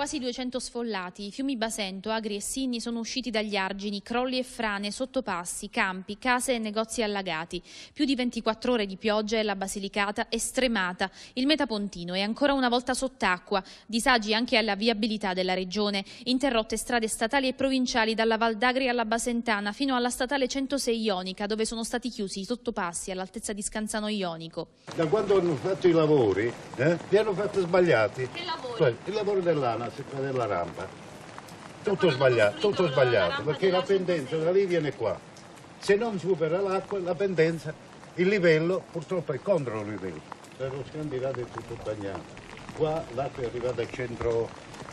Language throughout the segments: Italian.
quasi 200 sfollati. I fiumi Basento, Agri e Sinni sono usciti dagli argini, crolli e frane, sottopassi, campi, case e negozi allagati. Più di 24 ore di pioggia e la Basilicata è stremata. Il Metapontino è ancora una volta sott'acqua. Disagi anche alla viabilità della regione. Interrotte strade statali e provinciali dalla Val d'Agri alla Basentana fino alla statale 106 Ionica, dove sono stati chiusi i sottopassi all'altezza di Scanzano Ionico. Da quando hanno fatto i lavori, eh, li hanno fatti sbagliati. Che lavori? cioè, il lavoro dell'ANAS della rampa, tutto sbagliato, tutto sbagliato, perché la pendenza da lì viene qua. Se non supera l'acqua, la pendenza, il livello purtroppo è contro il livello. Lo scandinato è tutto bagnato. Qua l'acqua è arrivata al centro,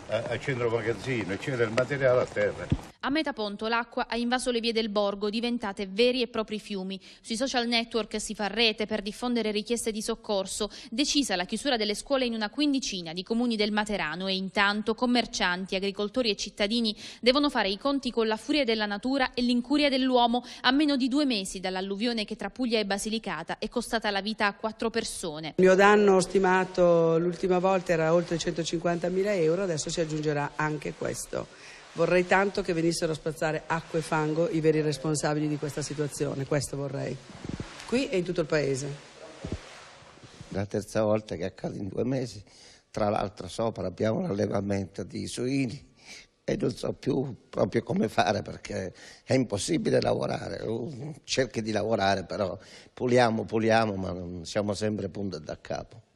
a, eh, a centro magazzino, c'era il materiale a terra. A metà ponto l'acqua ha invaso le vie del borgo, diventate veri e propri fiumi. Sui social network si fa rete per diffondere richieste di soccorso, decisa la chiusura delle scuole in una quindicina di comuni del Materano e intanto commercianti, agricoltori e cittadini devono fare i conti con la furia della natura e l'incuria dell'uomo a meno di due mesi dall'alluvione che tra Puglia e Basilicata è costata la vita a quattro persone. Il mio danno stimato l'ultima volta era oltre 150.000 euro, adesso si aggiungerà anche questo. Vorrei tanto che venissero a spazzare acqua e fango i veri responsabili di questa situazione, questo vorrei. Qui e in tutto il paese. La terza volta che accade in due mesi, tra l'altro sopra abbiamo l'allevamento di suini e non so più proprio come fare perché è impossibile lavorare. Cerchi di lavorare però puliamo, puliamo ma siamo sempre punto da capo.